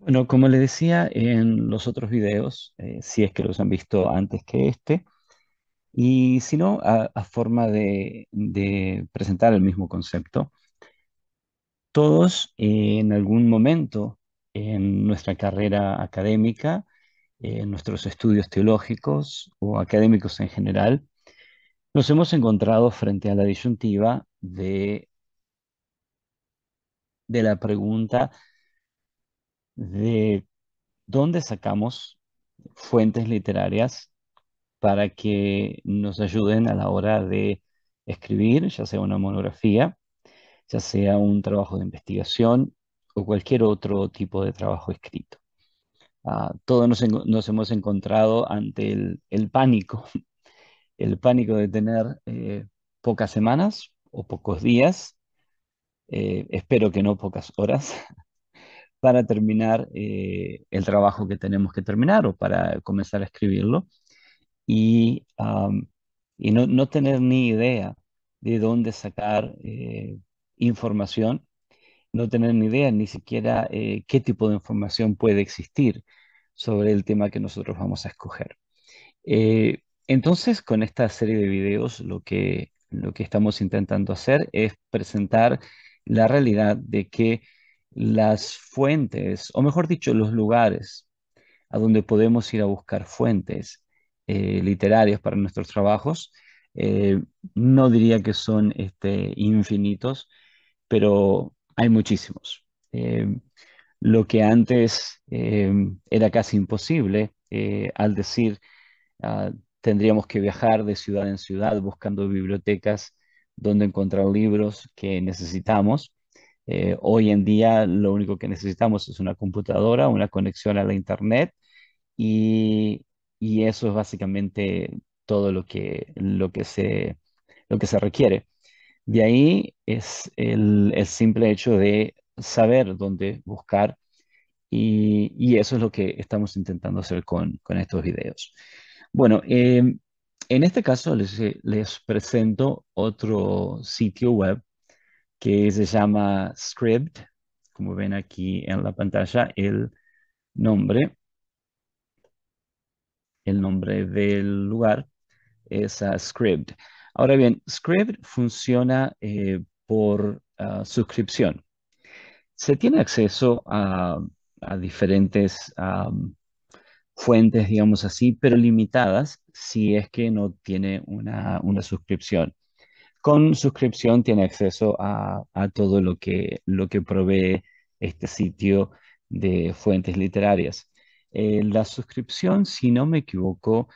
Bueno, como le decía en los otros videos, eh, si es que los han visto antes que este, y si no, a, forma de, presentar el mismo concepto, todos en algún momento en nuestra carrera académica, en nuestros estudios teológicos o académicos en general, nos hemos encontrado frente a la disyuntiva de, de la pregunta de dónde sacamos fuentes literarias para que nos ayuden a la hora de escribir, ya sea una monografía, ya sea un trabajo de investigación o cualquier otro tipo de trabajo escrito. Ah, todos nos, hemos encontrado ante el, pánico, el pánico de tener eh, pocas semanas o pocos días, eh, espero que no pocas horas, para terminar eh, el trabajo que tenemos que terminar o para comenzar a escribirlo y, y no, tener ni idea de dónde sacar eh, información, no tener ni idea ni siquiera eh, qué tipo de información puede existir sobre el tema que nosotros vamos a escoger. entonces, con esta serie de videos, lo que, lo que estamos intentando hacer es presentar la realidad de que las fuentes, o mejor dicho, los lugares a donde podemos ir a buscar fuentes eh, literarias para nuestros trabajos. Eh, no diría que son este, infinitos, pero hay muchísimos. Eh, lo que antes era casi imposible, al decir, ah, tendríamos que viajar de ciudad en ciudad buscando bibliotecas donde encontrar libros que necesitamos, eh, hoy en día lo único que necesitamos es una computadora, una conexión a la internet y, eso es básicamente todo lo que, se, requiere. De ahí es el, simple hecho de saber dónde buscar y, eso es lo que estamos intentando hacer con, estos videos. Bueno, em, en este caso les, presento otro sitio web que se llama Script, como ven aquí en la pantalla, el nombre, el nombre del lugar es uh, Script. Ahora bien, Script funciona eh, por ah, suscripción. Se tiene acceso a, diferentes ah, fuentes, digamos así, pero limitadas si es que no tiene una suscripción con suscripción tiene acceso a, todo lo que, lo que provee este sitio de fuentes literarias. Eh, la suscripción, si no me equivoco,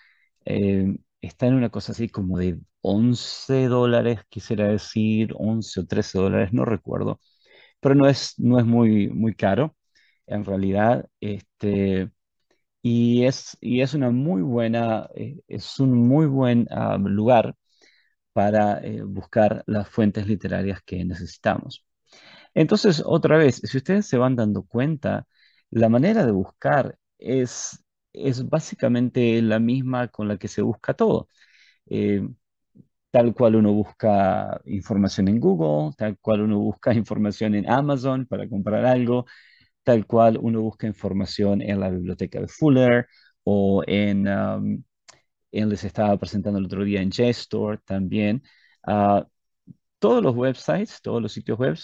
eh, está en una cosa así como de 11 dólares, quisiera decir 11 o 13 dólares, no recuerdo, pero no es, no es muy, muy caro en realidad. Este, y, es, y es una muy buena, eh, es un muy buen ah, lugar para eh, buscar las fuentes literarias que necesitamos. Entonces, otra vez, si ustedes se van dando cuenta, la manera de buscar es, es básicamente la misma con la que se busca todo. Eh, tal cual uno busca información en Google, tal cual uno busca información en Amazon para comprar algo, tal cual uno busca información en la biblioteca de Fuller o en, él les estaba presentando el otro día en JSTOR también. Ah, todos los websites, todos los sitios web,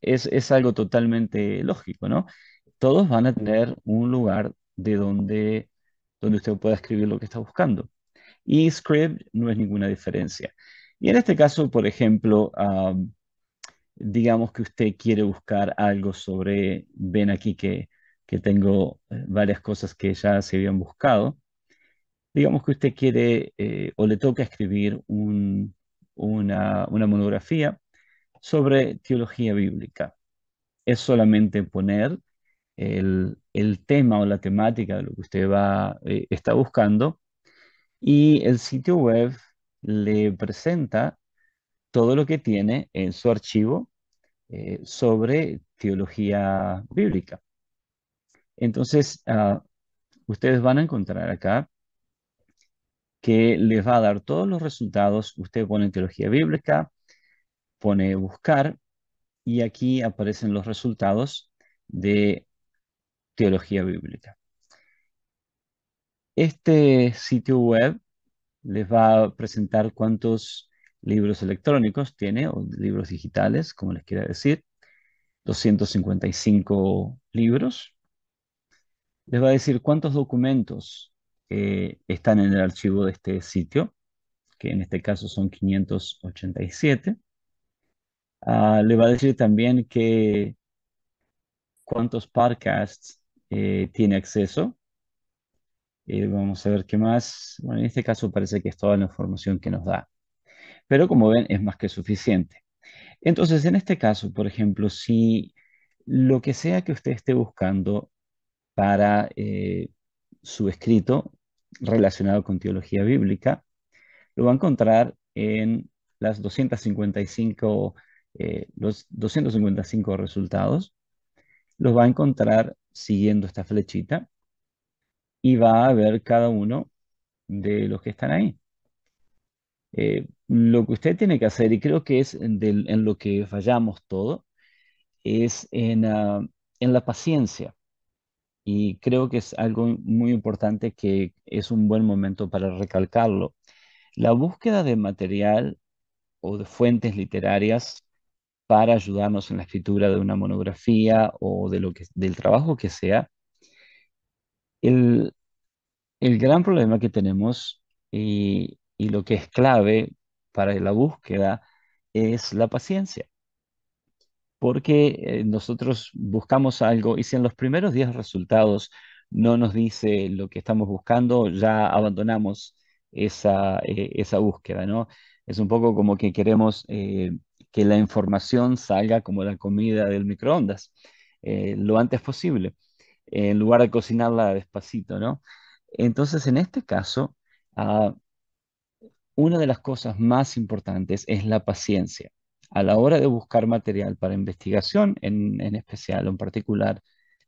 es, algo totalmente lógico, ¿no? Todos van a tener un lugar de donde, donde usted pueda escribir lo que está buscando. Y script no es ninguna diferencia. Y en este caso, por ejemplo, digamos que usted quiere buscar algo sobre, ven aquí que, que tengo eh, varias cosas que ya se habían buscado. Digamos que usted quiere eh, o le toca escribir una, monografía sobre teología bíblica. Es solamente poner el, tema o la temática de lo que usted va, eh, está buscando y el sitio web le presenta todo lo que tiene en su archivo eh, sobre teología bíblica. Entonces, ah, ustedes van a encontrar acá que les va a dar todos los resultados. Usted pone teología bíblica, pone buscar y aquí aparecen los resultados de teología bíblica. Este sitio web les va a presentar cuántos libros electrónicos tiene, o libros digitales, como les quiera decir, 255 libros. Les va a decir cuántos documentos eh, están en el archivo de este sitio, que en este caso son 587. Ah, le va a decir también que cuántos podcasts eh, tiene acceso. Eh, vamos a ver qué más. Bueno, en este caso parece que es toda la información que nos da. Pero como ven, es más que suficiente. Entonces, en este caso, por ejemplo, si lo que sea que usted esté buscando para su escrito relacionado con teología bíblica, lo va a encontrar en las 255, eh, los 255 resultados. Los va a encontrar siguiendo esta flechita y va a ver cada uno de los que están ahí. Eh, lo que usted tiene que hacer, y creo que es en, lo que fallamos todo, es en, ah, en la paciencia y creo que es algo muy importante que es un buen momento para recalcarlo. La búsqueda de material o de fuentes literarias para ayudarnos en la escritura de una monografía o de lo que, del trabajo que sea, el, gran problema que tenemos y, y lo que es clave para la búsqueda es la paciencia porque eh, nosotros buscamos algo y si en los primeros 10 resultados no nos dice lo que estamos buscando, ya abandonamos esa, eh, búsqueda, ¿no? Es un poco como que queremos eh, que la información salga como la comida del microondas, lo antes posible, en lugar de cocinarla despacito, ¿no? Entonces, en este caso, ah, una de las cosas más importantes es la paciencia a la hora de buscar material para investigación, en, en especial, en particular,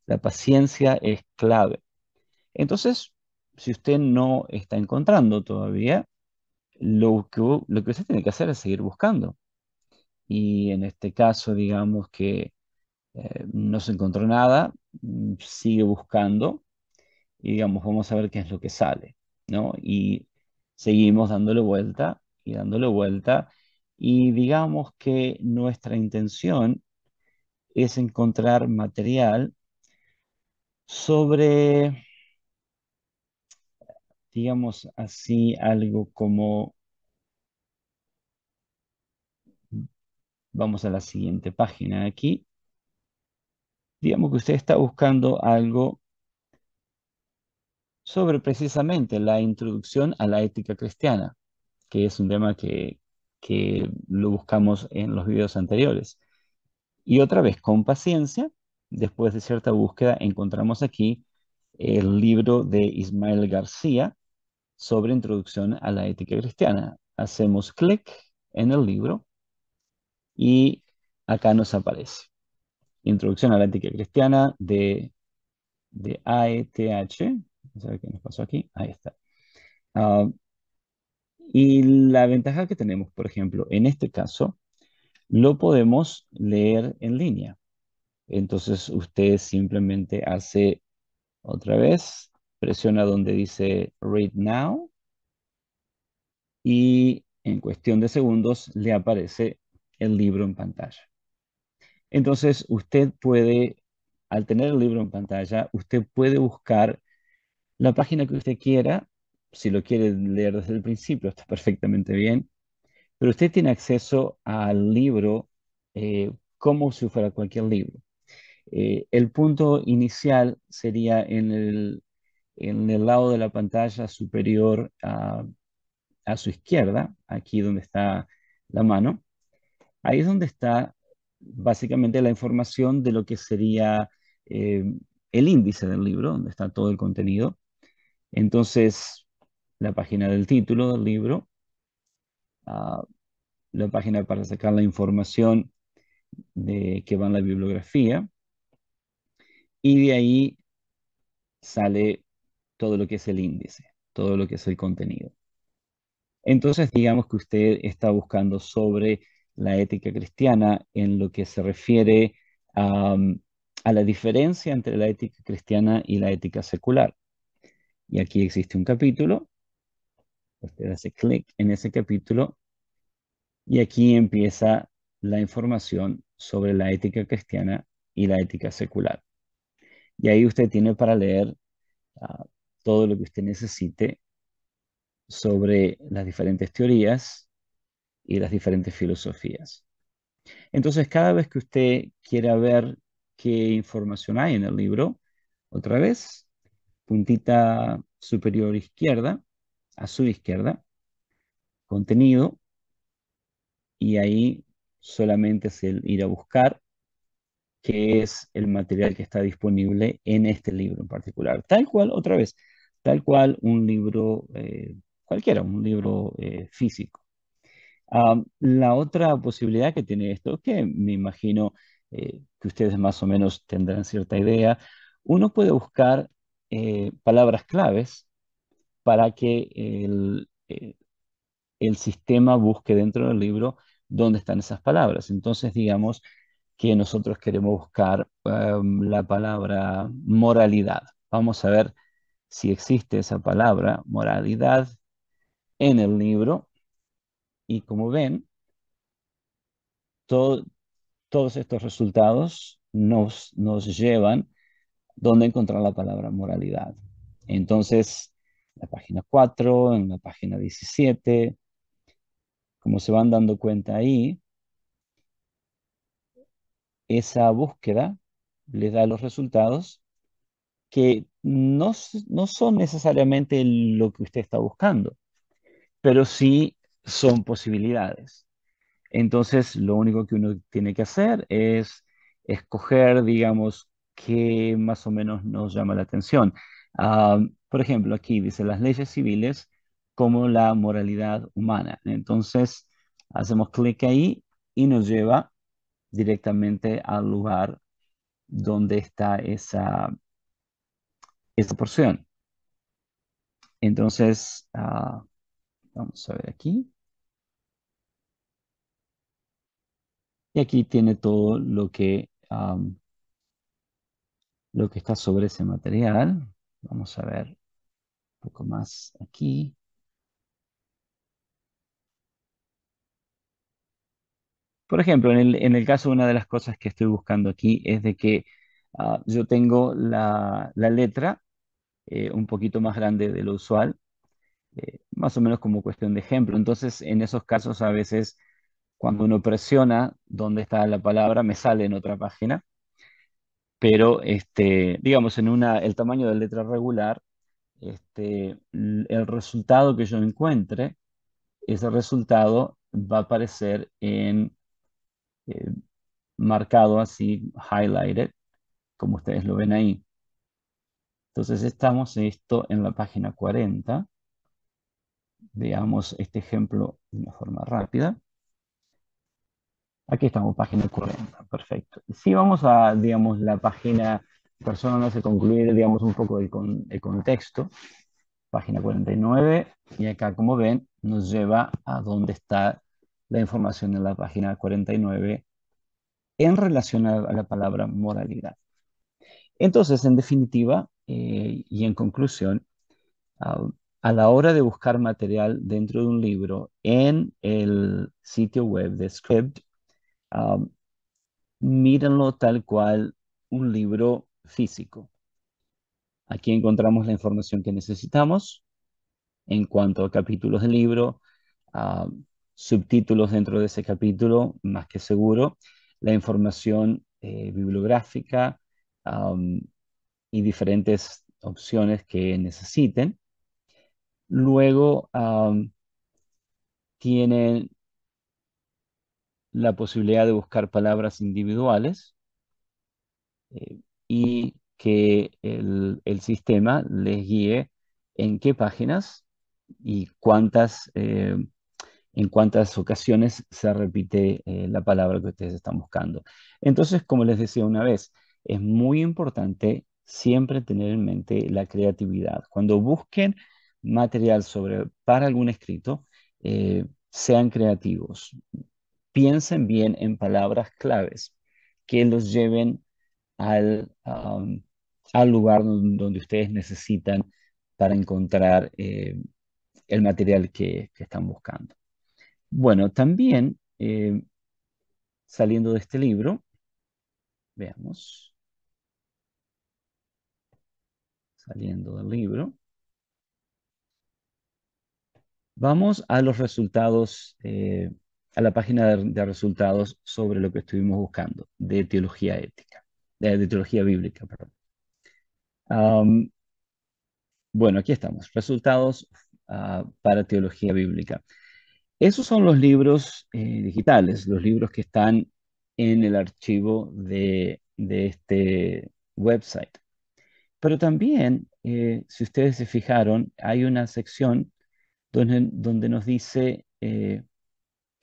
la paciencia es clave. Entonces, si usted no está encontrando todavía, lo que, lo que usted tiene que hacer es seguir buscando. Y en este caso, digamos que eh, no se encontró nada, sigue buscando y digamos, vamos a ver qué es lo que sale, ¿no? Y seguimos dándole vuelta y dándole vuelta y digamos que nuestra intención es encontrar material sobre, digamos así, algo como, vamos a la siguiente página aquí, digamos que usted está buscando algo sobre precisamente la introducción a la ética cristiana, que es un tema que que lo buscamos en los videos anteriores. Y otra vez, con paciencia, después de cierta búsqueda, encontramos aquí el libro de Ismael García sobre introducción a la ética cristiana. Hacemos clic en el libro y acá nos aparece. Introducción a la ética cristiana de, de AETH. No sé qué nos pasó aquí. Ahí está. Uh, y la ventaja que tenemos, por ejemplo, en este caso, lo podemos leer en línea. Entonces usted simplemente hace otra vez, presiona donde dice Read Now y en cuestión de segundos le aparece el libro en pantalla. Entonces usted puede, al tener el libro en pantalla, usted puede buscar la página que usted quiera si lo quiere leer desde el principio, está perfectamente bien. Pero usted tiene acceso al libro eh, como si fuera cualquier libro. Eh, el punto inicial sería en el, en el lado de la pantalla superior a, a su izquierda, aquí donde está la mano. Ahí es donde está básicamente la información de lo que sería eh, el índice del libro, donde está todo el contenido. Entonces, la página del título del libro, ah, la página para sacar la información de, que va en la bibliografía, y de ahí sale todo lo que es el índice, todo lo que es el contenido. Entonces, digamos que usted está buscando sobre la ética cristiana en lo que se refiere a, la diferencia entre la ética cristiana y la ética secular. Y aquí existe un capítulo Usted hace clic en ese capítulo y aquí empieza la información sobre la ética cristiana y la ética secular. Y ahí usted tiene para leer ah, todo lo que usted necesite sobre las diferentes teorías y las diferentes filosofías. Entonces, cada vez que usted quiera ver qué información hay en el libro, otra vez, puntita superior izquierda, a su izquierda, contenido, y ahí solamente es el ir a buscar, qué es el material que está disponible en este libro en particular. Tal cual, otra vez, tal cual un libro eh, cualquiera, un libro eh, físico. la otra posibilidad que tiene esto, que me imagino eh, que ustedes más o menos tendrán cierta idea, uno puede buscar palabras claves para que el, eh, el sistema busque dentro del libro dónde están esas palabras. Entonces, digamos que nosotros queremos buscar em, la palabra moralidad. Vamos a ver si existe esa palabra, moralidad, en el libro. Y como ven, todos estos resultados nos, nos llevan dónde encontrar la palabra moralidad. Entonces, página 4, en la página 17. Como se van dando cuenta ahí, esa búsqueda le da los resultados que no, no son necesariamente lo que usted está buscando, pero sí son posibilidades. Entonces, lo único que uno tiene que hacer es escoger, digamos, qué más o menos nos llama la atención. Ah, por ejemplo, aquí dice las leyes civiles como la moralidad humana. Entonces, hacemos clic ahí y nos lleva directamente al lugar donde está esa, esa porción. Entonces, ah, vamos a ver aquí. Y aquí tiene todo lo que, lo que está sobre ese material. Vamos a ver un poco más aquí. Por ejemplo, en el, en el caso, una de las cosas que estoy buscando aquí es de que ah, yo tengo la, letra eh, un poquito más grande de lo usual, eh, más o menos como cuestión de ejemplo. Entonces, en esos casos, a veces, cuando uno presiona donde está la palabra, me sale en otra página pero este, digamos, en el tamaño de letra regular, este, el resultado que yo encuentre, ese resultado va a aparecer en, eh, marcado así, highlighted, como ustedes lo ven ahí. Entonces estamos esto en la página 40. Veamos este ejemplo de una forma rápida. Aquí estamos, página 40, perfecto. Si vamos a, digamos, la página personas, a concluir, digamos, un poco el, con, el contexto, página 49, y acá, como ven, nos lleva a dónde está la información en la página 49 en relación a, la palabra moralidad. Entonces, en definitiva eh, y en conclusión, ah, a la hora de buscar material dentro de un libro en el sitio web de script Ah, mírenlo tal cual un libro físico. Aquí encontramos la información que necesitamos en cuanto a capítulos del libro, ah, subtítulos dentro de ese capítulo, más que seguro, la información eh, bibliográfica y diferentes opciones que necesiten. Luego tienen la posibilidad de buscar palabras individuales eh, y que el, sistema les guíe en qué páginas y cuántas, eh, en cuántas ocasiones se repite eh, la palabra que ustedes están buscando. Entonces, como les decía una vez, es muy importante siempre tener en mente la creatividad. Cuando busquen material sobre, para algún escrito, sean creativos piensen bien en palabras claves que los lleven al, lugar donde ustedes necesitan para encontrar eh, el material que, están buscando. Bueno, también eh, saliendo de este libro, veamos, saliendo del libro, vamos a los resultados eh, a la página de, resultados sobre lo que estuvimos buscando, de teología ética, de, teología bíblica, perdón. bueno, aquí estamos, resultados ah, para teología bíblica. Esos son los libros eh, digitales, los libros que están en el archivo de, este website. Pero también, eh, si ustedes se fijaron, hay una sección donde, donde nos dice eh,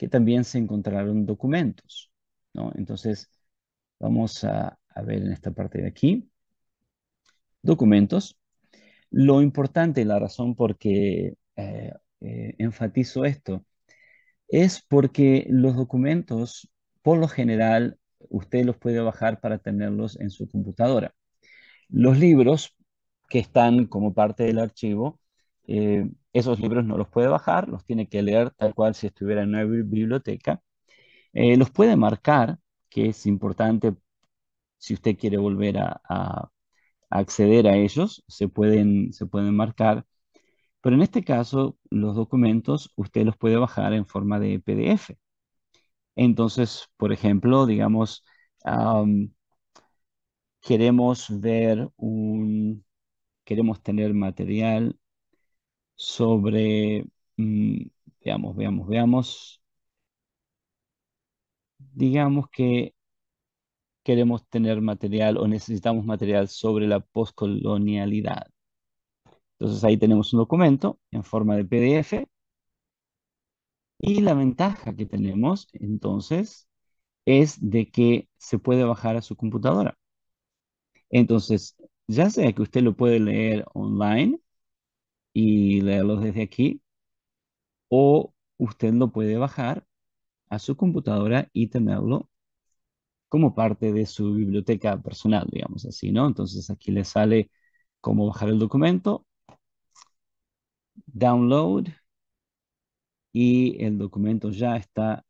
que también se encontraron documentos. Entonces, vamos a, ver en esta parte de aquí. Documentos. Lo importante, la razón por qué eh, eh, enfatizo esto, es porque los documentos, por lo general, usted los puede bajar para tenerlos en su computadora. Los libros que están como parte del archivo, eh, esos libros no los puede bajar, los tiene que leer tal cual si estuviera en una biblioteca. Eh, los puede marcar, que es importante si usted quiere volver a, acceder a ellos, se pueden, se pueden marcar. Pero en este caso, los documentos usted los puede bajar en forma de PDF. Entonces, por ejemplo, digamos, queremos ver un, queremos tener material sobre, mm, veamos, veamos, veamos, digamos que queremos tener material o necesitamos material sobre la poscolonialidad. Entonces ahí tenemos un documento en forma de PDF. Y la ventaja que tenemos entonces es de que se puede bajar a su computadora. Entonces, ya sea que usted lo puede leer online y leerlos desde aquí, o usted lo puede bajar a su computadora y tenerlo como parte de su biblioteca personal, digamos así, ¿no? Entonces aquí le sale cómo bajar el documento, download, y el documento ya está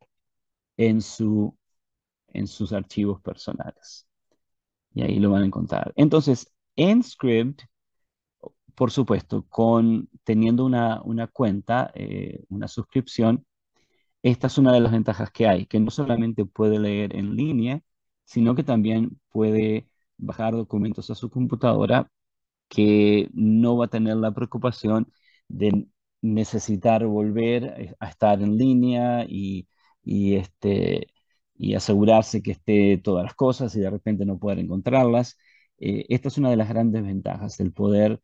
en, su, en sus archivos personales. Y ahí lo van a encontrar. Entonces, en Script por supuesto, con, teniendo una, cuenta, eh, una suscripción, esta es una de las ventajas que hay, que no solamente puede leer en línea, sino que también puede bajar documentos a su computadora que no va a tener la preocupación de necesitar volver a estar en línea y, este, y asegurarse que esté todas las cosas y de repente no poder encontrarlas. Eh, esta es una de las grandes ventajas, del poder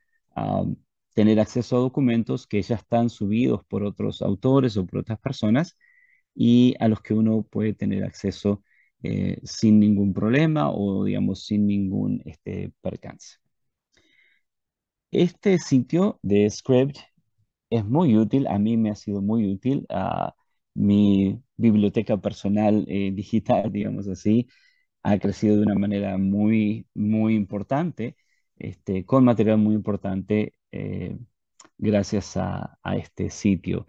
tener acceso a documentos que ya están subidos por otros autores o por otras personas y a los que uno puede tener acceso eh, sin ningún problema o, digamos, sin ningún este, percance. Este sitio de Script es muy útil, a mí me ha sido muy útil. mi biblioteca personal eh, digital, digamos así, ha crecido de una manera muy, muy importante este, con material muy importante eh, gracias a, este sitio.